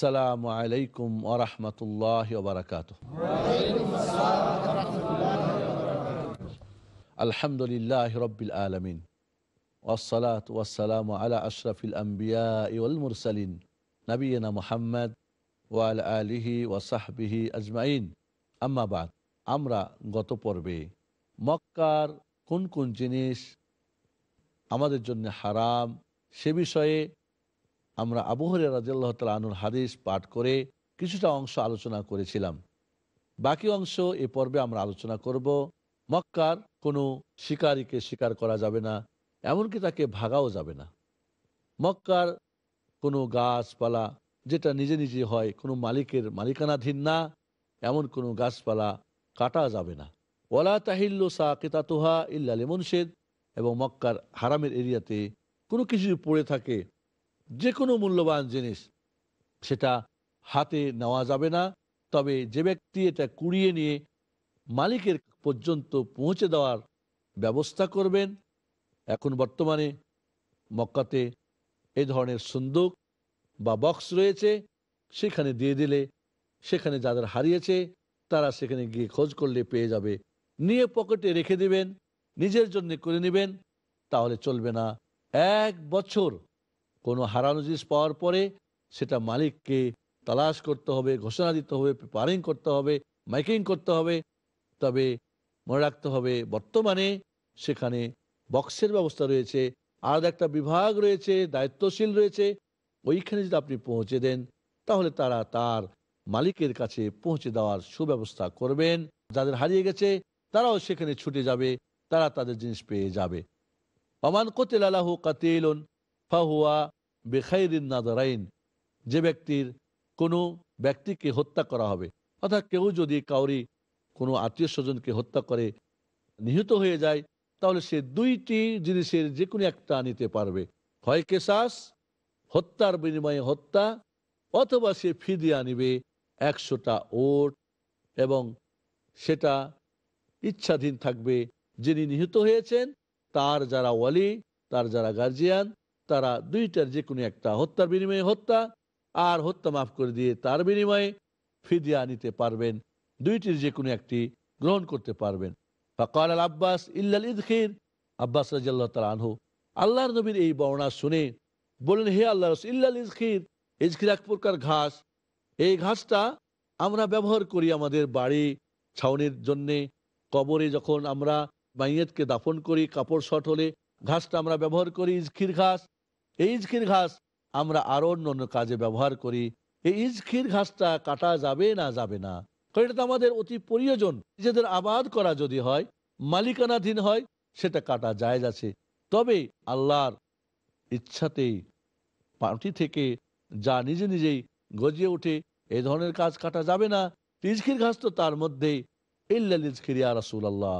আসসালামু আলাইকুম আরহামতুল্লাহ বারকাত আলহামদুলিল্লাহ রব্বিল আলমিন ওসলাত ওয়াসালাম আলা আম্বিয়া ইউল মুরসালিন নবীনা মোহাম্মদ ওয়াল আলিহি ওয়াসাহবিহি আজমাইন আম্মাবাদ আমরা গত পর্বে মক্কার কোন কোন জিনিস আমাদের জন্য হারাম সে বিষয়ে আমরা আবহরে রাজিয়াল্লাহ তাল আনুর হাদিস পাঠ করে কিছুটা অংশ আলোচনা করেছিলাম বাকি অংশ এ পর্বে আমরা আলোচনা করব মক্কার কোনো শিকারীকে শিকার করা যাবে না এমনকি তাকে ভাগাও যাবে না মক্কার কোনো গাছপালা যেটা নিজে নিজে হয় কোনো মালিকের মালিকানাধীন না এমন কোনো গাছপালা কাটা যাবে না ওলা তাহিল্লো সা কেতাতুহা ইল্লা মুনশেদ এবং মক্কার হারামের এরিয়াতে কোনো কিছু পড়ে থাকে যে কোনো মূল্যবান জিনিস সেটা হাতে নেওয়া যাবে না তবে যে ব্যক্তি এটা কুড়িয়ে নিয়ে মালিকের পর্যন্ত পৌঁছে দেওয়ার ব্যবস্থা করবেন এখন বর্তমানে মক্কাতে এ ধরনের সন্দুক বা বক্স রয়েছে সেখানে দিয়ে দিলে সেখানে যাদের হারিয়েছে তারা সেখানে গিয়ে খোঁজ করলে পেয়ে যাবে নিয়ে পকেটে রেখে দিবেন নিজের জন্য করে নেবেন তাহলে চলবে না এক বছর কোনো হারানো জিনিস পাওয়ার পরে সেটা মালিককে তালাশ করতে হবে ঘোষণা দিতে হবে প্রিপারিং করতে হবে মাইকিং করতে হবে তবে মনে রাখতে হবে বর্তমানে সেখানে বক্সের ব্যবস্থা রয়েছে আলাদা একটা বিভাগ রয়েছে দায়িত্বশীল রয়েছে ওইখানে যদি আপনি পৌঁছে দেন তাহলে তারা তার মালিকের কাছে পৌঁছে দেওয়ার সুব্যবস্থা করবেন যাদের হারিয়ে গেছে তারাও সেখানে ছুটে যাবে তারা তাদের জিনিস পেয়ে যাবে অমান কোতেল আলাহ কাতিল ফাহুয়া বেখাইরিন নাদারাইন যে ব্যক্তির কোনো ব্যক্তিকে হত্যা করা হবে অর্থাৎ কেউ যদি কাউরি কোনো আত্মীয় স্বজনকে হত্যা করে নিহত হয়ে যায় তাহলে সে দুইটি জিনিসের যে কোনো একটা নিতে পারবে হয় কেশাস হত্যার বিনিময়ে হত্যা অথবা সে ফিদিয়া নিবে একশোটা ওট এবং সেটা ইচ্ছাধীন থাকবে যিনি নিহত হয়েছেন তার যারা ওয়ালি তার যারা গার্জিয়ান তারা দুইটার যে কোনো একটা হত্যার বিনিময়ে হত্যা আর হত্যা মাফ করে দিয়ে তার বিনিময়ে ফিদিয়া নিতে পারবেন দুইটির যে কোনো একটি গ্রহণ করতে পারবেন ফকাল আল আব্বাস ইল্লাল ইদখির আব্বাস রাজিয়াল্লাহ তালা আনহু আল্লাহর নবীর এই বর্ণা শুনে বলেন হে আল্লাহ রস ইল্লাল ইজখির ইজখির এক প্রকার ঘাস এই ঘাসটা আমরা ব্যবহার করি আমাদের বাড়ি ছাউনির জন্যে কবরে যখন আমরা মাইয়েতকে দাফন করি কাপড় শট হলে ঘাসটা আমরা ব্যবহার করি ইজখির ঘাস এই ইজখির ঘাস আমরা আরো অন্য অন্য কাজে ব্যবহার করি এই ইজখির ঘাসটা কাটা যাবে না যাবে না কারণ এটা তো আমাদের অতি প্রয়োজন নিজেদের আবাদ করা যদি হয় মালিকানাধীন হয় সেটা কাটা যায় আছে তবে আল্লাহর ইচ্ছাতেই পাটি থেকে যা নিজে নিজেই গজিয়ে ওঠে এ ধরনের কাজ কাটা যাবে না ইজকির ঘাস তো তার মধ্যেই ইল্লা ইজকির ইয়া রাসুল আল্লাহ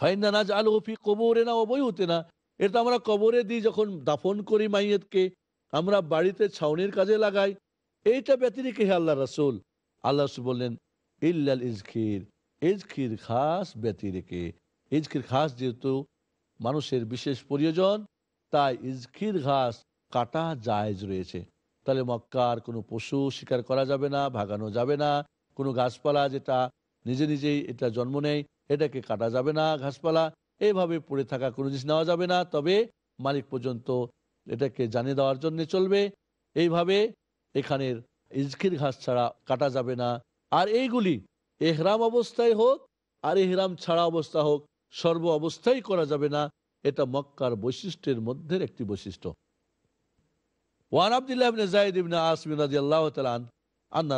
ফাইন্দানাজ আলু ফি কবরে না ও বই হতে না এটা আমরা কবরে দিই যখন দাফন করি মাইয়েতকে আমরা বাড়িতে ছাউনির কাজে লাগাই এইটা ব্যতিরিকে হে আল্লাহ রাসুল আল্লাহ বললেন ইল্লাল ইজখির ইজখির খাস ব্যতিরেকে ইজখির খাস যেহেতু মানুষের বিশেষ প্রয়োজন তাই ইজখির ঘাস কাটা জায়জ রয়েছে তাহলে মক্কার কোনো পশু শিকার করা যাবে না ভাগানো যাবে না কোনো গাছপালা যেটা নিজে নিজেই এটা জন্ম নেয় এটাকে কাটা যাবে না ঘাসপালা এভাবে পড়ে থাকা কোনো জিনিস নেওয়া যাবে না তবে মালিক পর্যন্ত এটাকে জানিয়ে দেওয়ার জন্য চলবে এইভাবে এখানের ইজকির ঘাস ছাড়া কাটা যাবে না আর এইগুলি এহরাম অবস্থায় হোক আর এহরাম ছাড়া অবস্থা হোক সর্ব অবস্থায় করা যাবে না এটা মক্কার বৈশিষ্ট্যের মধ্যে একটি বৈশিষ্ট্য ওয়ান আবদুল্লাহ ইবনে যায়েদ ইবনে আস বিন রাদিয়াল্লাহু তাআলা আন আন্না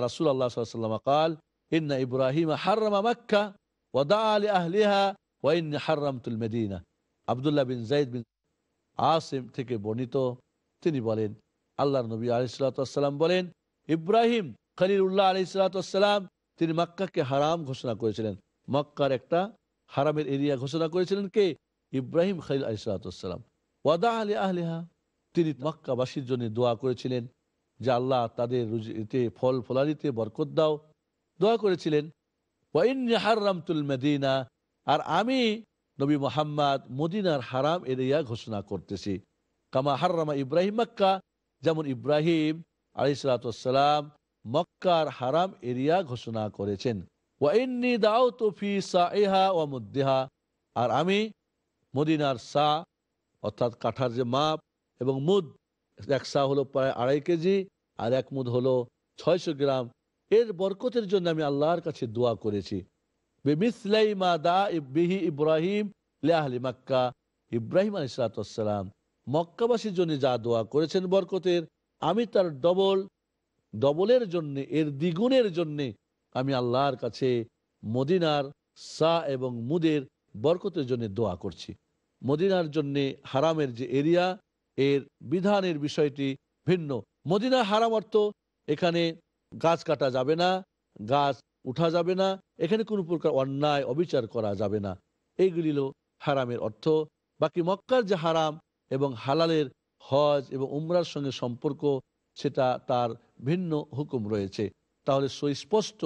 قال ان ابراهيم حرم ودعا ওয়াইন হারামতুল মেদিনা আবদুল্লাহ বিন জাইদ বিন আসিম থেকে বর্ণিত তিনি বলেন আল্লাহ নবী আলিসাল্লাম বলেন ইব্রাহিম খালিল উল্লাহ আলি সালাতাম তিনি মক্কাকে হারাম ঘোষণা করেছিলেন মক্কার একটা হারামের এরিয়া ঘোষণা করেছিলেন কে ইব্রাহিম খালিল আলি সালাতাম ওয়াদা আলী আহলিহা তিনি মক্কাবাসীর জন্য দোয়া করেছিলেন যে আল্লাহ তাদের রুজিতে ফল ফলারিতে বরকত দাও দোয়া করেছিলেন ওয়াইন হারামতুল মেদিনা আর আমি নবী মোহাম্মদ মদিনার হারাম এরিয়া ঘোষণা করতেছি কামা হারামা ইব্রাহিম মক্কা যেমন ইব্রাহিম আলিসালাম মক্কার হারাম এরিয়া ঘোষণা করেছেন ওয়াইন্নি দাও তফি সাহা ও মুদ্দেহা আর আমি মদিনার সা অর্থাৎ কাঠার যে মাপ এবং মুদ এক সা হলো প্রায় আড়াই কেজি আর এক মুদ হলো ছয়শো গ্রাম এর বরকতের জন্য আমি আল্লাহর কাছে দোয়া করেছি বেমিসলাইমা দা বিহি ইব্রাহিম লেহলি মাক্কা ইব্রাহিম আলী মক্কাবাসীর জন্য যা দোয়া করেছেন বরকতের আমি তার ডবল ডবলের জন্য এর দ্বিগুণের জন্যে আমি আল্লাহর কাছে মদিনার সা এবং মুদের বরকতের জন্য দোয়া করছি মদিনার জন্যে হারামের যে এরিয়া এর বিধানের বিষয়টি ভিন্ন মদিনা হারাম অর্থ এখানে গাছ কাটা যাবে না গাছ উঠা যাবে না এখানে কোনো প্রকার অন্যায় অবিচার করা যাবে না এইগুলি হল হারামের অর্থ বাকি মক্কার যে হারাম এবং হালালের হজ এবং উমরার সঙ্গে সম্পর্ক সেটা তার ভিন্ন হুকুম রয়েছে তাহলে সুস্পষ্ট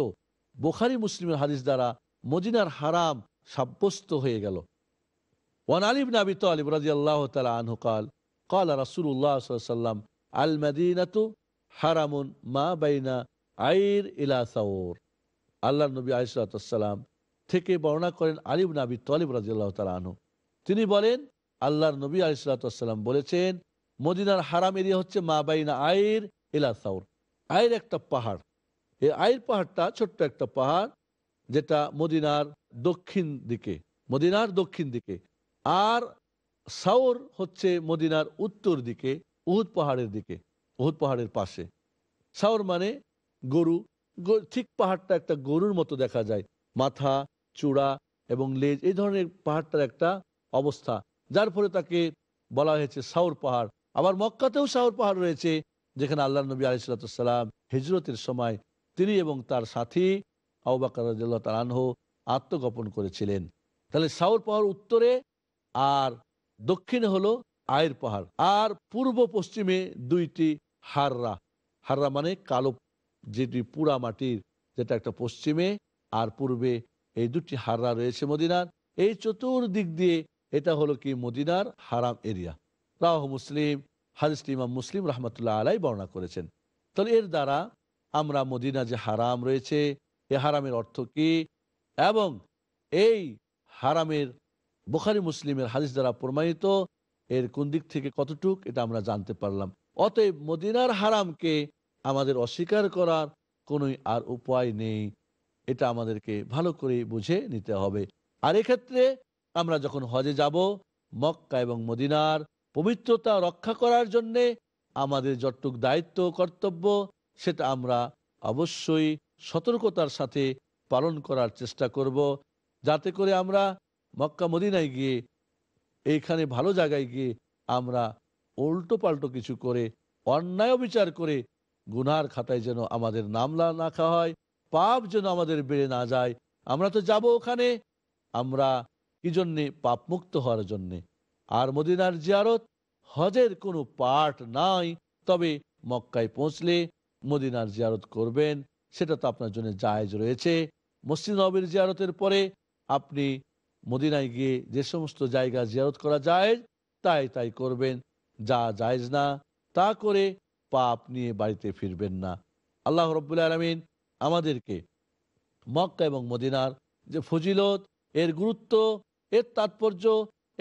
বোখারি মুসলিমের হাদিস দ্বারা মদিনার হারাম সাব্যস্ত হয়ে গেল ওয়ান আলিব নাবি তালিব রাজি আল্লাহ তালা আনহু কাল রাসুল্লাহ সাল্লাম আল মাদিনাতু হারামুন মা বাইনা আইর ইলা সাওর আল্লাহ নবী আলিসাল্লাম থেকে বর্ণনা করেন আলিব নাবি তলিব আল্লাহ তালু তিনি বলেন আল্লাহর নবী আলিসাল্লাম বলেছেন মদিনার হারাম এরিয়া হচ্ছে মা বাইনা আয়ের এলা সাউর আয়ের একটা পাহাড় এই আয়ের পাহাড়টা ছোট্ট একটা পাহাড় যেটা মদিনার দক্ষিণ দিকে মদিনার দক্ষিণ দিকে আর সাউর হচ্ছে মদিনার উত্তর দিকে উহুদ পাহাড়ের দিকে উহুদ পাহাড়ের পাশে সাউর মানে গরু ঠিক পাহাড়টা একটা গরুর মতো দেখা যায় মাথা চূড়া এবং লেজ এই ধরনের পাহাড়টার একটা অবস্থা যার ফলে তাকে বলা হয়েছে সাউর পাহাড় আবার মক্কাতেও সাউর পাহাড় রয়েছে যেখানে আল্লাহ নবী আলিসাল্লাম হিজরতের সময় তিনি এবং তার সাথী আউবাকার আত্মগোপন করেছিলেন তাহলে সাউর পাহাড় উত্তরে আর দক্ষিণে হলো আয়ের পাহাড় আর পূর্ব পশ্চিমে দুইটি হাররা হাররা মানে কালো যেটি পুরা মাটির যেটা একটা পশ্চিমে আর পূর্বে এই দুটি হাররা রয়েছে মদিনার এই চতুর্দিক দিয়ে এটা হলো কি মদিনার হারাম এরিয়া রাহ মুসলিম হারিসটি ইমাম মুসলিম রহমতুল্লাহ আলাই বর্ণনা করেছেন তাহলে এর দ্বারা আমরা মদিনা যে হারাম রয়েছে এ হারামের অর্থ কি এবং এই হারামের বোখারি মুসলিমের হাদিস দ্বারা প্রমাণিত এর কোন দিক থেকে কতটুক এটা আমরা জানতে পারলাম অতএব মদিনার হারামকে আমাদের অস্বীকার করার কোনো আর উপায় নেই এটা আমাদেরকে ভালো করে বুঝে নিতে হবে আর এক্ষেত্রে আমরা যখন হজে যাব মক্কা এবং মদিনার পবিত্রতা রক্ষা করার জন্যে আমাদের যতটুক দায়িত্ব কর্তব্য সেটা আমরা অবশ্যই সতর্কতার সাথে পালন করার চেষ্টা করব যাতে করে আমরা মক্কা মদিনায় গিয়ে এইখানে ভালো জায়গায় গিয়ে আমরা উল্টো পাল্টো কিছু করে অন্যায় বিচার করে গুনার খাতায় যেন আমাদের নামলা না খাওয়া হয় পাপ যেন আমাদের বেড়ে না যায় আমরা তো যাব ওখানে আমরা কি জন্যে পাপমুক্ত হওয়ার জন্যে আর মদিনার জিয়ারত হজের কোনো পার্ট নাই তবে মক্কায় পৌঁছলে মদিনার জিয়ারত করবেন সেটা তো আপনার জন্য জায়জ রয়েছে মসজিদ নবীর জিয়ারতের পরে আপনি মদিনায় গিয়ে যে সমস্ত জায়গা জিয়ারত করা যায় তাই তাই করবেন যা যায়জ না তা করে পাপ নিয়ে বাড়িতে ফিরবেন না আল্লাহ রব্বুল্লা আলমিন আমাদেরকে মক্কা এবং মদিনার যে ফজিলত এর গুরুত্ব এর তাৎপর্য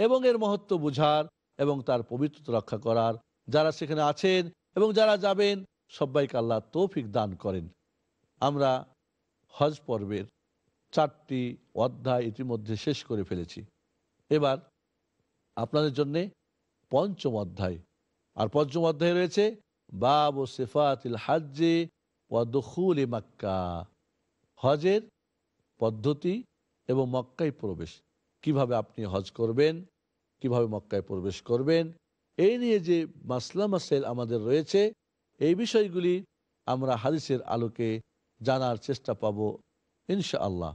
এবং এর মহত্ব বুঝার এবং তার পবিত্রতা রক্ষা করার যারা সেখানে আছেন এবং যারা যাবেন সবাইকে আল্লাহ তৌফিক দান করেন আমরা হজ পর্বের চারটি অধ্যায় ইতিমধ্যে শেষ করে ফেলেছি এবার আপনাদের জন্যে পঞ্চম অধ্যায় আর পঞ্চম অধ্যায় রয়েছে বাব ও সেফাতিল হাজ্জে ওয়াদুল মাক্কা হজের পদ্ধতি এবং মক্কায় প্রবেশ কিভাবে আপনি হজ করবেন কিভাবে মক্কায় প্রবেশ করবেন এই নিয়ে যে মাসলা মাসেল আমাদের রয়েছে এই বিষয়গুলি আমরা হাদিসের আলোকে জানার চেষ্টা পাব ইনশা আল্লাহ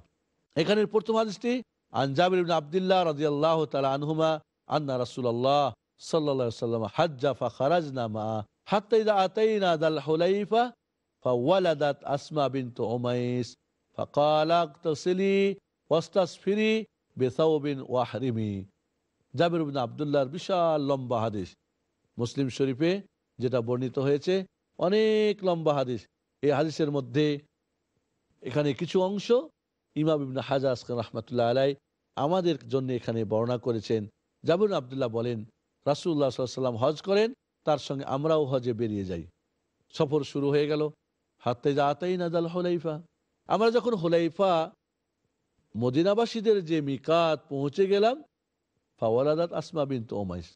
এখানে প্রথম হাদিসটি আনজাবির আবদুল্লাহ রাজি আল্লাহ তালা আনহুমা আন্না রাসুল আল্লাহ সাল্লা সাল্লাম হাজ্জা ফা খারাজনামা হাত্তাইদা আতাইনা দাল হুলাইফা فولدت أسمى بنت عميس فقال اغتسلي واستسفري بثوب واحرمي জাবির বিন আবদুল্লাহর বিশাল লম্বা হাদিস মুসলিম শরীফে যেটা বর্ণিত হয়েছে অনেক লম্বা হাদিস এই হাদিসের মধ্যে এখানে কিছু অংশ ইমাম হাজাস হাজাজ রহমতুল্লাহ আলাই আমাদের জন্য এখানে বর্ণনা করেছেন জাবির আবদুল্লাহ বলেন রাসুল্লাহ সাল্লাম হজ করেন তার সঙ্গে আমরাও হজে বেরিয়ে যাই সফর শুরু হয়ে গেল হাতে যাতেই নাজাল হোলাইফা আমরা যখন হোলাইফা মদিনাবাসীদের যে মিকাত পৌঁছে গেলাম ফাওয়ালাদাত আসমা বিন্তু ওমাইস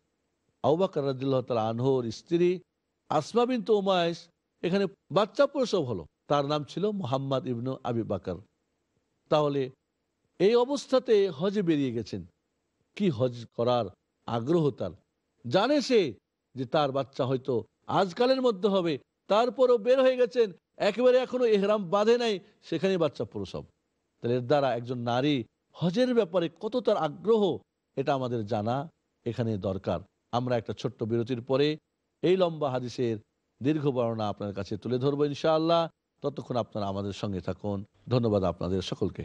আউবাকর রাদিল্লাহ আনহর স্ত্রী আসমা বিন্তু ওমাইস এখানে বাচ্চা প্রসব হলো তার নাম ছিল মোহাম্মদ ইবনু আবি বাকার তাহলে এই অবস্থাতে হজে বেরিয়ে গেছেন কি হজ করার আগ্রহ তার জানে সে যে তার বাচ্চা হয়তো আজকালের মধ্যে হবে তারপরও বের হয়ে গেছেন একেবারে এখনো এহরাম বাঁধে নাই সেখানে বাচ্চা প্রসব তাহলে এর দ্বারা একজন নারী হজের ব্যাপারে কত তার আগ্রহ এটা আমাদের জানা এখানে দরকার আমরা একটা ছোট্ট বিরতির পরে এই লম্বা হাদিসের দীর্ঘ বর্ণনা আপনার কাছে তুলে ধরবো ইনশাআল্লাহ ততক্ষণ আপনারা আমাদের সঙ্গে থাকুন ধন্যবাদ আপনাদের সকলকে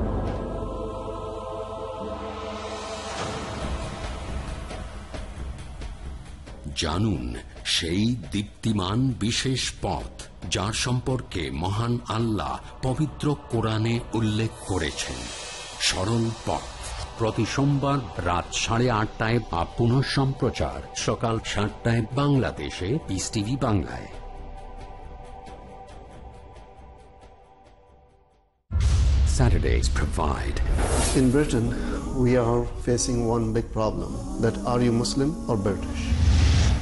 জানুন সেই দীপ্তিমান বিশেষ পথ যার সম্পর্কে মহান আল্লাহ পবিত্র কোরআনে উল্লেখ করেছেন সরল পথ প্রতি সোমবার রাত সাড়ে আটটায় বা পুনঃ সম্প্রচার সকাল সাতটায় বাংলাদেশে পিস টিভি বাংলায় Saturdays provide. In Britain, we are facing one big problem that are you Muslim or British?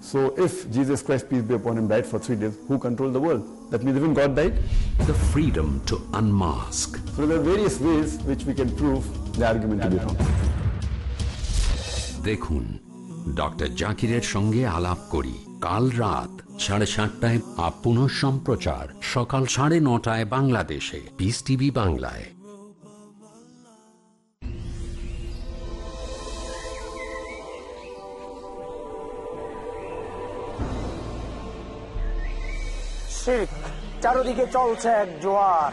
So if Jesus Christ, peace be upon him, died for three days, who controlled the world? That means even God died. The freedom to unmask. So there are various ways which we can prove the argument yeah, to be wrong. Look, Dr. Jaquiret Sange Alap Kori, করি Raat, Shad সাড়ে সাতটায় up সম্প্রচার Shakal সাড়ে নটায় Bangladeshe, Peace TV, Bangladeshe. শিখ চারদিকে চলছে এক জোয়ার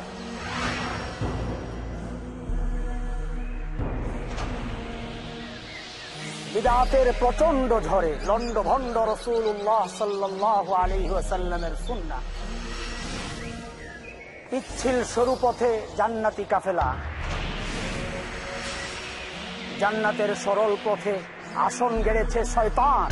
বিদাতের প্রচন্ড ঝড়ে লন্ড ভন্ড রসুল্লাহ সাল্লাহ আলহ্লামের সুন্না পিচ্ছিল স্বরূপথে জান্নাতি কাফেলা জান্নাতের সরল পথে আসন গেড়েছে শয়তান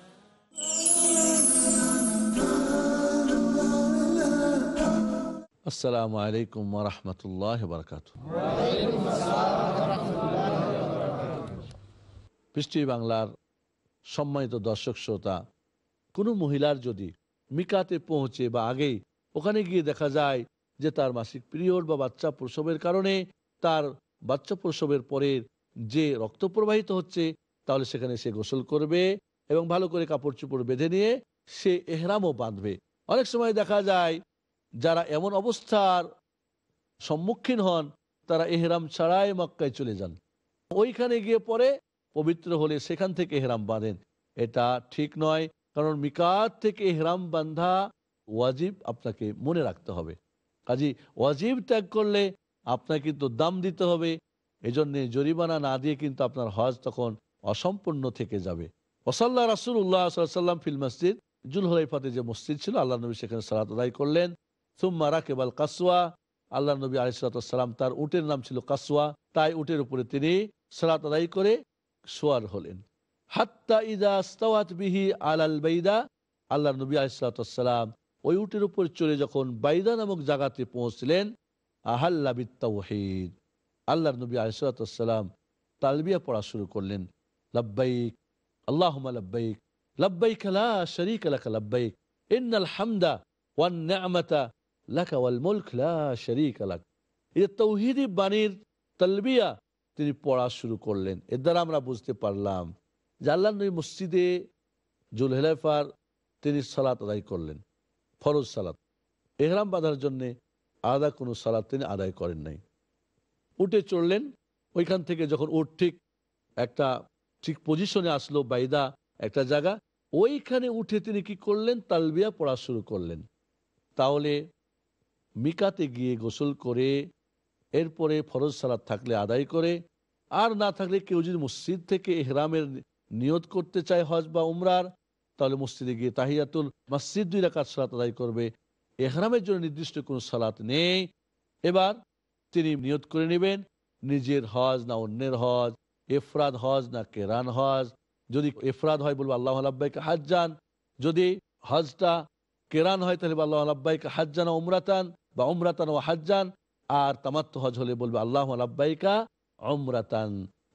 আসসালামু আলাইকুম রহমতুল্লাহ বরকাত পৃষ্টি বাংলার সম্মানিত দর্শক শ্রোতা কোনো মহিলার যদি মিকাতে পৌঁছে বা আগেই ওখানে গিয়ে দেখা যায় যে তার মাসিক পিরিয়ড বা বাচ্চা প্রসবের কারণে তার বাচ্চা প্রসবের পরের যে রক্ত প্রবাহিত হচ্ছে তাহলে সেখানে সে গোসল করবে এবং ভালো করে কাপড় চোপড় বেঁধে নিয়ে সে এহরামও বাঁধবে অনেক সময় দেখা যায় যারা এমন অবস্থার সম্মুখীন হন তারা এহরাম ছাড়াই মক্কায় চলে যান ওইখানে গিয়ে পরে পবিত্র হলে সেখান থেকে এহরাম বাঁধেন এটা ঠিক নয় কারণ মিকাত থেকে এহরাম বান্ধা ওয়াজিব আপনাকে মনে রাখতে হবে কাজী ওয়াজিব ত্যাগ করলে আপনাকে কিন্তু দাম দিতে হবে এজন্য জরিমানা না দিয়ে কিন্তু আপনার হজ তখন অসম্পূর্ণ থেকে যাবে ওসাল্লা রাসুল উল্লাহ সাল্লাম ফিল মসজিদ জুল হলাইফাতে যে মসজিদ ছিল আল্লাহ নবী সেখানে সালাত আদায় করলেন সুম্মা কেবল কাসওয়া আল্লাহ নবী আলিসালাম তার উটের নাম ছিল কাসুয়া তাই উটের উপরে তিনি সালাত আদায় করে সোয়ার হলেন হাত্তা ইদা আস্তাওয়াত বিহি আলাল বেদা আল্লাহ নবী আলিসালাম ওই উটের উপর চলে যখন বাইদা নামক জায়গাতে পৌঁছলেন আহাল্লা বিত্তাহিদ আল্লাহ নবী আলিসালাম তালবিয়া পড়া শুরু করলেন লব্বাইক আল্লাহ লব্বাইক লব্বাইক আলা শরিক আলাকা লব্বাইক ইন্নাল হামদা ওয়ান নেমতা বাণীর তালবিয়া তিনি পড়া শুরু করলেন এর দ্বারা আমরা বুঝতে পারলাম যে আল্লাহ নবী মসজিদে হেলাইফার তিনি সালাত আদায় করলেন ফরজ সালাত এহরাম বাঁধার জন্যে আলাদা কোনো সালাত তিনি আদায় করেন নাই উঠে চড়লেন ওইখান থেকে যখন ওর ঠিক একটা ঠিক পজিশনে আসলো বাইদা একটা জায়গা ওইখানে উঠে তিনি কি করলেন তালবিয়া পড়া শুরু করলেন তাহলে মিকাতে গিয়ে গোসল করে এরপরে ফরজ সালাদ থাকলে আদায় করে আর না থাকলে কেউ যদি মসজিদ থেকে এহরামের নিয়ত করতে চায় হজ বা উমরার তাহলে মসজিদে গিয়ে তাহিয়াতুল মসজিদ দুই রাখার সালাত আদায় করবে এহরামের জন্য নির্দিষ্ট কোনো সালাত নেই এবার তিনি নিয়ত করে নেবেন নিজের হজ না অন্যের হজ এফরাদ হজ না কেরান হজ যদি এফরাদ হয় বলবো আল্লাহ আল্লাহকে হাজ যান যদি হজটা কেরান হয় তাহলে আল্লাহ আল্লাহকে হাজ জানা উমরাতান বা অমরাতান ও হাজান আর তামাত্ম হজ হলে বলবে আল্লাহ আব্বাইকা অমরাতান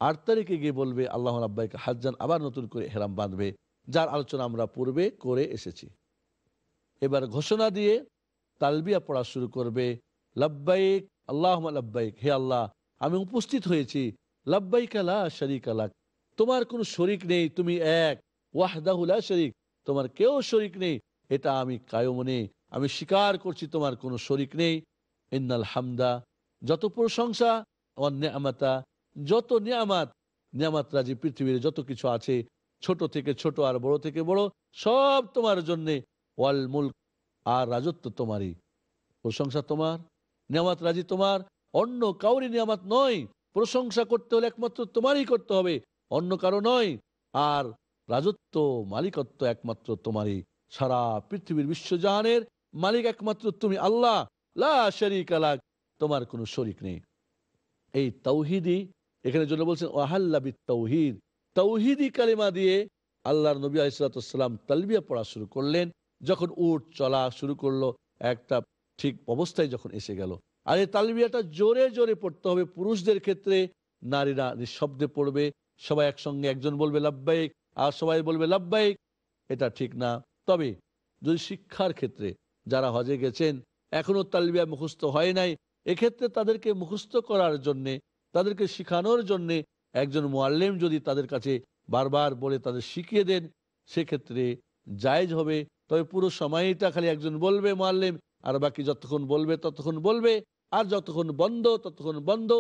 আট তারিখে গিয়ে বলবে আল্লাহ আব্বাইকা হাজান আবার নতুন করে হেরাম বাঁধবে যার আলোচনা আমরা পূর্বে করে এসেছি এবার ঘোষণা দিয়ে তালবিয়া পড়া শুরু করবে লব্বাইক আল্লাহ লাব্বাইক হে আল্লাহ আমি উপস্থিত হয়েছি লাব্বাইক আলা শরিক আলাক তোমার কোনো শরিক নেই তুমি এক ওয়াহদাহুলা শরিক তোমার কেউ শরিক নেই এটা আমি কায়মনে আমি স্বীকার করছি তোমার কোনো শরিক নেই ইন্নাল হামদা যত প্রশংসা আমার নেয়ামাতা যত নিয়ামাত নিয়ামাতরা যে পৃথিবীর যত কিছু আছে ছোট থেকে ছোট আর বড় থেকে বড় সব তোমার জন্যে ওয়াল মুল্ক আর রাজত্ব তোমারই প্রশংসা তোমার নিয়ামাত রাজি তোমার অন্য কাউরি নিয়ামাত নয় প্রশংসা করতে হলে একমাত্র তোমারই করতে হবে অন্য কারো নয় আর রাজত্ব মালিকত্ব একমাত্র তোমারই সারা পৃথিবীর বিশ্বজাহানের মালিক একমাত্র তুমি আল্লাহ শরিক আলাক তোমার কোনো শরিক নেই এই তৌহিদি এখানে জন্য বলছেন ওহাল্লাবি তৌহিদ তৌহিদি কালিমা দিয়ে আল্লাহর নবী আলিসাল্লাম তালবিয়া পড়া শুরু করলেন যখন উট চলা শুরু করলো একটা ঠিক অবস্থায় যখন এসে গেল আর এই তালবিয়াটা জোরে জোরে পড়তে হবে পুরুষদের ক্ষেত্রে নারীরা নিঃশব্দে পড়বে সবাই একসঙ্গে একজন বলবে লাভবাহিক আর সবাই বলবে লাভবাহিক এটা ঠিক না তবে যদি শিক্ষার ক্ষেত্রে যারা হজে গেছেন এখনও তালবিয়া মুখস্থ হয় নাই এক্ষেত্রে তাদেরকে মুখস্থ করার জন্যে তাদেরকে শিখানোর জন্যে একজন মোয়াল্লেম যদি তাদের কাছে বারবার বলে তাদের শিখিয়ে দেন সেক্ষেত্রে জায়জ হবে তবে পুরো সময়টা খালি একজন বলবে মোয়াল্লেম আর বাকি যতক্ষণ বলবে ততক্ষণ বলবে আর যতক্ষণ বন্ধ ততক্ষণ বন্ধ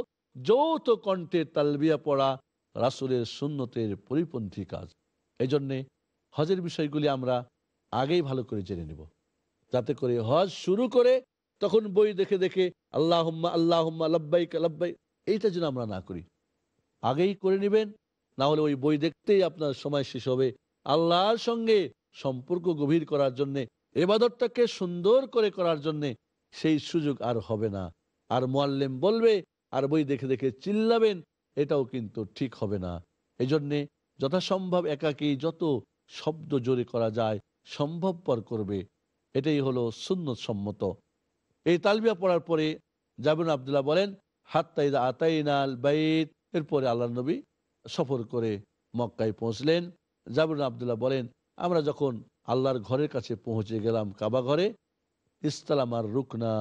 যৌথ কণ্ঠে তালবিয়া পড়া রাসুলের সুন্নতের পরিপন্থী কাজ এজন্যে হজের বিষয়গুলি আমরা আগেই ভালো করে জেনে নেব যাতে করে হজ শুরু করে তখন বই দেখে দেখে আল্লাহ আল্লাহ লাব্বাই কাল্বাই এইটা যেন আমরা না করি আগেই করে নেবেন না হলে ওই বই দেখতেই আপনার সময় শেষ হবে আল্লাহর সঙ্গে সম্পর্ক গভীর করার জন্যে এবাদতটাকে সুন্দর করে করার জন্যে সেই সুযোগ আর হবে না আর মোয়াল্লেম বলবে আর বই দেখে দেখে চিল্লাবেন এটাও কিন্তু ঠিক হবে না এই জন্যে যথাসম্ভব একাকেই যত শব্দ জোরে করা যায় সম্ভবপর করবে এটাই হলো সুন্নত সম্মত এই তালবিয়া পড়ার পরে জাবিন আবদুল্লাহ বলেন হাত্তাইদা আতাইনাল বাইত এরপরে আল্লাহ নবী সফর করে মক্কায় পৌঁছলেন জাবিন আবদুল্লাহ বলেন আমরা যখন আল্লাহর ঘরের কাছে পৌঁছে গেলাম কাবা ঘরে আর রুকনা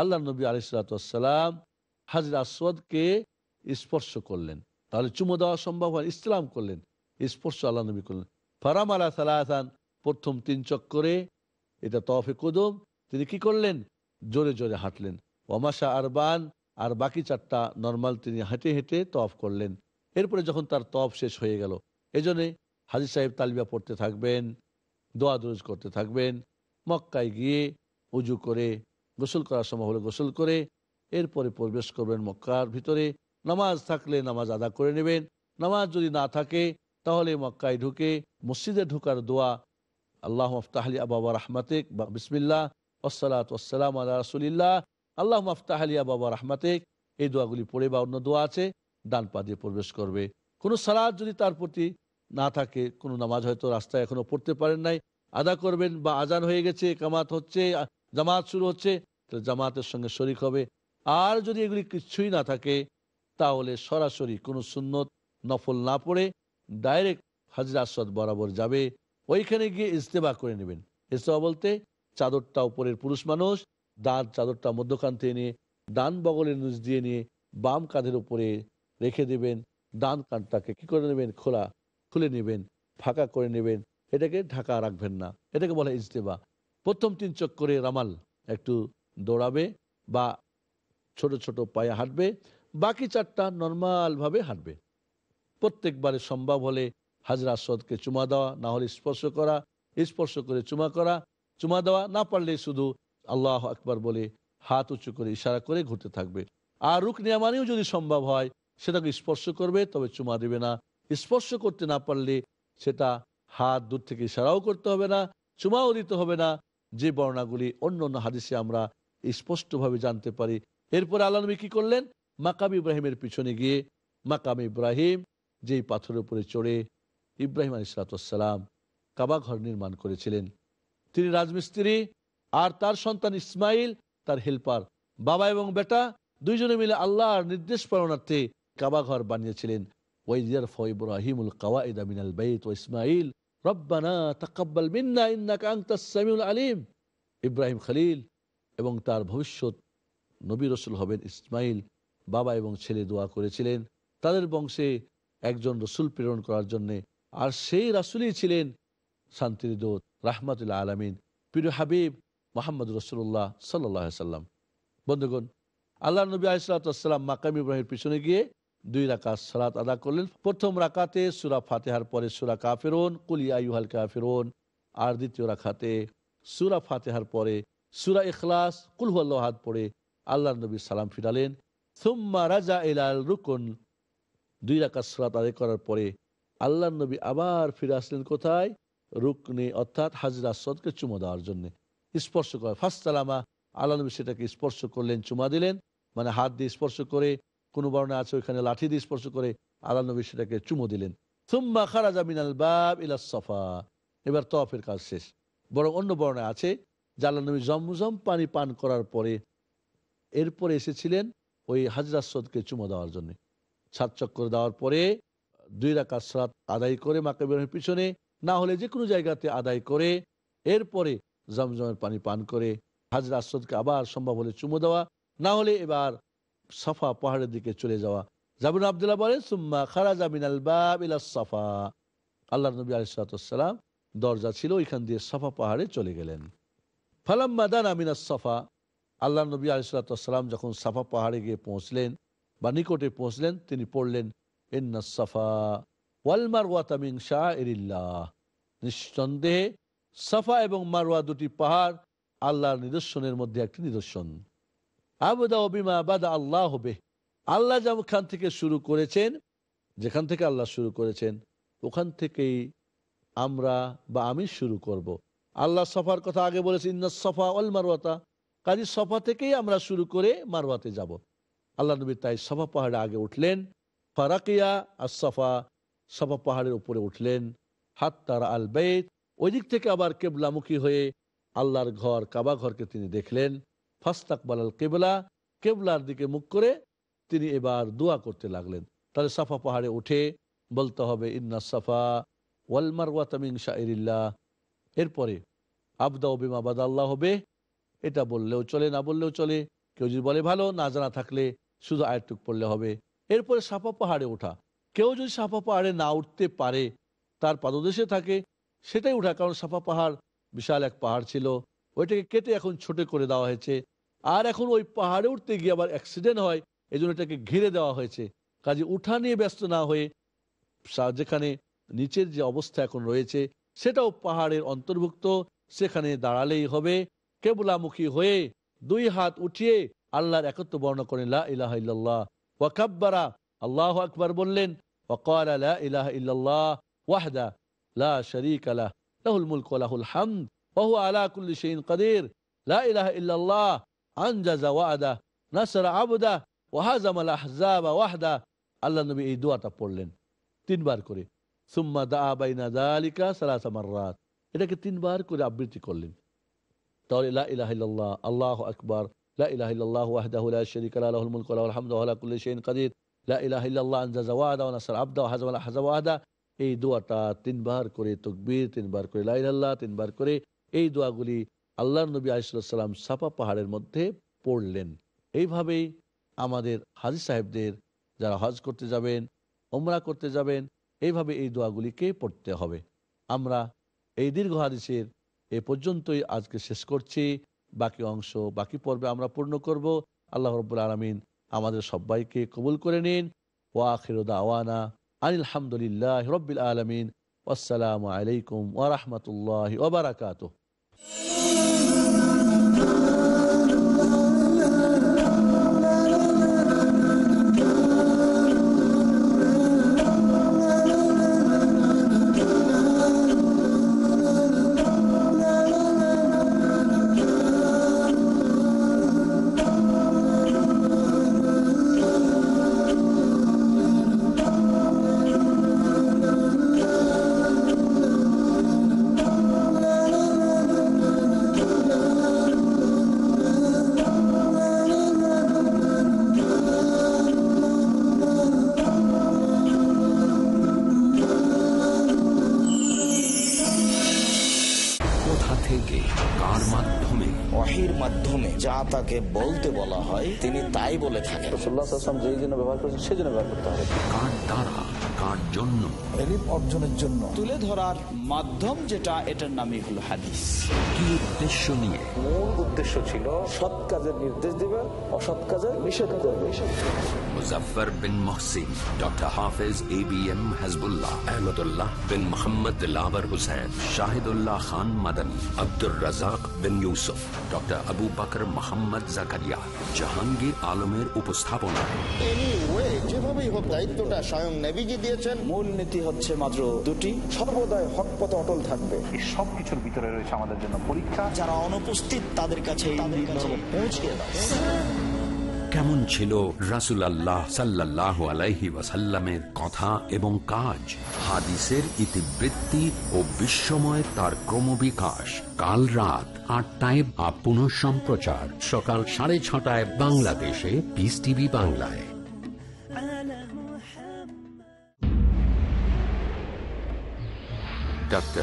আল্লাহ নবী আলিসালাম হাজির আসওয়াদকে স্পর্শ করলেন তাহলে চুমো দেওয়া সম্ভব হয় ইসলাম করলেন স্পর্শ আল্লাহ নবী করলেন ফারাম আলাহ সালাহান প্রথম তিন চক্করে এটা তফে কদম তিনি কি করলেন জোরে জোরে হাঁটলেন ওমাশা আরবান আর বাকি চারটা নর্মাল তিনি হেঁটে হেঁটে তফ করলেন এরপরে যখন তার তফ শেষ হয়ে গেল এজন্যে হাজির সাহেব তালবিয়া পড়তে থাকবেন দোয়া দরুজ করতে থাকবেন মক্কায় গিয়ে উজু করে গোসল করার সময় হলে গোসল করে এরপরে প্রবেশ করবেন মক্কার ভিতরে নামাজ থাকলে নামাজ আদা করে নেবেন নামাজ যদি না থাকে তাহলে মক্কায় ঢুকে মসজিদে ঢুকার দোয়া আল্লাহ আফতাহলি আবাবা রহমাতিক বা বিসমিল্লা ওসালাত ওসালাম আল্লাহ রসুলিল্লাহ আল্লাহ আফতাহলি আবাবা রহমাতিক এই দোয়াগুলি পড়ে বা অন্য দোয়া আছে ডান পা দিয়ে প্রবেশ করবে কোনো সালাদ যদি তার প্রতি না থাকে কোনো নামাজ হয়তো রাস্তায় এখনো পড়তে পারেন নাই আদা করবেন বা আজান হয়ে গেছে কামাত হচ্ছে জামাত শুরু হচ্ছে তাহলে জামাতের সঙ্গে শরিক হবে আর যদি এগুলি কিছুই না থাকে তাহলে সরাসরি কোনো সুন্নত নফল না পড়ে ডাইরেক্ট হাজরা আসদ বরাবর যাবে ওইখানে গিয়ে ইজতেবা করে নেবেন ইজতেবা বলতে চাদরটা উপরের পুরুষ মানুষ দাঁত চাদরটা মধ্যখান থেকে নিয়ে ডান বগলের নুজ দিয়ে নিয়ে বাম কাঁধের উপরে রেখে দেবেন ডান কানটাকে কি করে নেবেন খোলা খুলে নেবেন ফাঁকা করে নেবেন এটাকে ঢাকা রাখবেন না এটাকে বলে ইজতেবা প্রথম তিন চক্করে রামাল একটু দৌড়াবে বা ছোট ছোট পায়ে হাঁটবে বাকি চারটা নর্মালভাবে হাঁটবে প্রত্যেকবারে সম্ভব হলে হাজরা সদকে চুমা দেওয়া না হলে স্পর্শ করা স্পর্শ করে চুমা করা চুমা দেওয়া না পারলে শুধু আল্লাহ আকবার বলে হাত উঁচু করে ইশারা করে ঘুরতে থাকবে আর নেওয়া মানেও যদি সম্ভব হয় সেটাকে স্পর্শ করবে তবে চুমা দেবে না স্পর্শ করতে না পারলে সেটা হাত দূর থেকে ইশারাও করতে হবে না চুমাও দিতে হবে না যে বর্ণাগুলি অন্য অন্য হাদিসে আমরা স্পষ্টভাবে জানতে পারি এরপরে আল্লাহ কি করলেন মাকাম ইব্রাহিমের পিছনে গিয়ে মাকাম ইব্রাহিম যেই পাথরের উপরে চড়ে ইব্রাহিম আলী সালাতাম কাবাঘর নির্মাণ করেছিলেন তিনি রাজমিস্ত্রি আর তার সন্তান ইসমাইল তার হেল্পার বাবা এবং বেটা দুইজনে মিলে আল্লাহর নির্দেশ পালনার্থে কাবাঘর বানিয়েছিলেন ওয়াইজিয়ার ফ ইব্রাহিমুল কাওয়াইদা মিনাল বাইত ও ইসমাইল রব্বানা তাকাব্বাল মিন্না ইন্নাকা আনতাস সামিউল আলিম ইব্রাহিম খলিল এবং তার ভবিষ্যৎ নবী রসুল হবেন ইসমাইল বাবা এবং ছেলে দোয়া করেছিলেন তাদের বংশে একজন রসুল প্রেরণ করার জন্যে আর সেই রাসুলই ছিলেন শান্তির দৌত রাহমাতুল্লা আলমিন পিরু হাবিব মোহাম্মদ রসুল্লাহ সাল্লাহ সাল্লাম বন্ধুগণ আল্লাহ নবী আলিসাল্লাম মাকাম ইব্রাহিমের পিছনে গিয়ে দুই রাকাত সালাত আদা করলেন প্রথম রাকাতে সুরা ফাতেহার পরে সুরা কাফেরোন কুলিয়া ইউহাল কাফেরোন আর দ্বিতীয় রাখাতে সুরা ফাতেহার পরে সুরা এখলাস কুলহাত পড়ে আল্লাহ নবী সালাম ফিরালেন থুম্মা রাজা এলাল রুকুন দুই রাকাত সালাত আদায় করার পরে আল্লাহ নবী আবার ফিরে আসলেন কোথায় রুকনি অর্থাৎ হাজরা সদকে চুমো দেওয়ার জন্য স্পর্শ করে ফার্স্ট সালামা আল্লাহ নবী সেটাকে স্পর্শ করলেন চুমা দিলেন মানে হাত দিয়ে স্পর্শ করে কোনো বর্ণে আছে ওইখানে লাঠি দিয়ে স্পর্শ করে আল্লাহ নবী সেটাকে চুমো দিলেন থুম্বা খারাজা মিনাল বাব ইলা সফা এবার তফের কাজ শেষ বড় অন্য বর্ণে আছে যে আল্লাহ নবী জমজম পানি পান করার পরে এরপরে এসেছিলেন ওই হাজরা সদকে চুমো দেওয়ার জন্য সাত চক্কর দেওয়ার পরে দুই রাখা সাত আদায় করে মাকে বেরোনের পিছনে না হলে যে কোনো জায়গাতে আদায় করে এরপরে জমজমের পানি পান করে হাজরা আসদকে আবার সম্ভব হলে চুমো দেওয়া না হলে এবার সাফা পাহাড়ের দিকে চলে যাওয়া জাবিন আবদুল্লাহ বলে সুম্মা খারা জামিন আলবাবিল সাফা আল্লাহ নবী আলিসালাম দরজা ছিল ওইখান দিয়ে সাফা পাহাড়ে চলে গেলেন ফালাম্মা দান আমিনা সাফা আল্লাহ নবী আলিসালাম যখন সাফা পাহাড়ে গিয়ে পৌঁছলেন বা নিকটে পৌঁছলেন তিনি পড়লেন ইন্সাফা ওয়ালমার ওয়াতামিং শাহ ইরিল্লাহ নিঃসন্দেহে সাফা এবং মারওয়া দুটি পাহাড় আল্লাহর নিদর্শনের মধ্যে একটি নিদর্শন আবুদা অবিমা বাদা আল্লাহ হবে আল্লাহ যেমন থেকে শুরু করেছেন যেখান থেকে আল্লাহ শুরু করেছেন ওখান থেকেই আমরা বা আমি শুরু করব। আল্লাহ সফার কথা আগে বলেছে ইন্না সফা অল মারওয়াতা কাজী সফা থেকেই আমরা শুরু করে মারওয়াতে যাব। আল্লাহ নবী তাই সফা পাহাড়ে আগে উঠলেন ফারাকিয়া আর সফা সফা পাহাড়ের উপরে উঠলেন হাত তার আল বেদ ওই দিক থেকে আবার কেবলামুখী হয়ে আল্লাহর ঘর কাবা ঘরকে তিনি দেখলেন ফাস্তাকবাল আল কেবলা কেবলার দিকে মুখ করে তিনি এবার দোয়া করতে লাগলেন তাহলে সাফা পাহাড়ে উঠে বলতে হবে ইন্না সাফা ওয়ালমার ওয়াতামিং শাহরিল্লা এরপরে আবদা বিমা বাদা আল্লাহ হবে এটা বললেও চলে না বললেও চলে কেউ যদি বলে ভালো না জানা থাকলে শুধু আয়টুক পড়লে হবে এরপরে সাফা পাহাড়ে ওঠা কেউ যদি সাফা পাহাড়ে না উঠতে পারে তার পাদদেশে থাকে সেটাই উঠা কারণ সাফা পাহাড় বিশাল এক পাহাড় ছিল ওইটাকে কেটে এখন ছোট করে দেওয়া হয়েছে আর এখন ওই পাহাড়ে উঠতে গিয়ে আবার অ্যাক্সিডেন্ট হয় এই জন্য এটাকে ঘিরে দেওয়া হয়েছে কাজে উঠা নিয়ে ব্যস্ত না হয়ে যেখানে নিচের যে অবস্থা এখন রয়েছে সেটাও পাহাড়ের অন্তর্ভুক্ত সেখানে দাঁড়ালেই হবে কেবলামুখী হয়ে দুই হাত উঠিয়ে আল্লাহর একত্র বর্ণ করেন ইলাহ ওয়াকাব্বারা আল্লাহ আকবর বললেন ওকাল আলা ইলাহ ইল্লাল্লাহ ওয়াহদা লা শরীক লাহুল মুলক লাহুল হামদ ওহু আলা কুল্লি শাইইন কাদির লা ইলাহা ইল্লাল্লাহ আনজাজা ওয়াদা নাসর আবদা ওয়াহাজামাল আল্লাহ নবী এই দোয়াটা পড়লেন তিনবার করে সুম্মা দা বাইনা দালিকা সালাসা মাররাত এটাকে তিনবার করে আবৃত্তি করলেন তাহলে লা ইলাহা ইল্লাল্লাহ আল্লাহু আকবার لا إله إلا الله وحده لا شريك له له الملك وله الحمد وهو على كل شيء قدير لا إله إلا الله ونصر عبده وحزم الأحزاب وحده এই দোয়াটা তিনবার করে তকবীর তিনবার করে তিনবার করে এই দোয়াগুলি আল্লাহ নবী আলিসাল্লাম সাপা পাহাড়ের মধ্যে পড়লেন এইভাবেই আমাদের হাজি সাহেবদের যারা হজ করতে যাবেন ওমরা করতে যাবেন এইভাবে এই দোয়াগুলিকে পড়তে হবে আমরা এই দীর্ঘ হাদিসের এ পর্যন্তই আজকে শেষ করছি বাকি অংশ বাকি পর্বে আমরা পূর্ণ করব আল্লাহ রব আলমিন আমাদের সবাইকে কবুল করে নিন ওয়াখিরুদ আওয়ানা আনিলহামদুলিল্লাহ রব্বিল আলমিন আসসালামু আলাইকুম ওরহমতুল্লাহ ওবরাকাত যাকে বলতে বলা হয় তিনি তাই বলে থাকেন যেই জন্য ব্যবহার করছেন সেই জন্য ব্যবহার করতে হবে কার দ্বারা কার জন্য অর্জনের জন্য তুলে ধরার মাধ্যম যেটা এটার নামই হলো হাদিস কি উদ্দেশ্য নিয়ে মূল উদ্দেশ্য ছিল সৎ কাজের নির্দেশ দেবে অসৎ কাজের নিষেধ করবে মুজাফর বিন Mohsin doctor Hafez A B M Hazbullah Ahmadullah bin Mohammad লাভার হুসেন শাহিদুল্লাহ খান মাদানী আব্দুর রাজাক বিন ইউসুফ ডক্টর আবু বাকর মোহাম্মদ জাকারিয়া জাহাঙ্গীর আলমের উপস্থাপনা যেভাবেই হোক দায়িত্বটা স্বয়ং নেবিজি দিয়েছেন মূল নীতি হচ্ছে মাত্র দুটি সর্বদাই হক পথে অটল থাকবে এই সব ভিতরে রয়েছে আমাদের জন্য পরীক্ষা যারা অনুপস্থিত তাদের কাছে পৌঁছে কেমন ছিল রাসুল আল্লাহ সাল্লাহ আলাইহি ওয়াসাল্লামের কথা এবং কাজ হাদিসের ইতিবৃত্তি ও বিশ্বময় তার ক্রমবিকাশ কাল রাত আটটায় বা সম্প্রচার সকাল সাড়ে ছটায় বাংলাদেশে পিস টিভি বাংলায় abducted.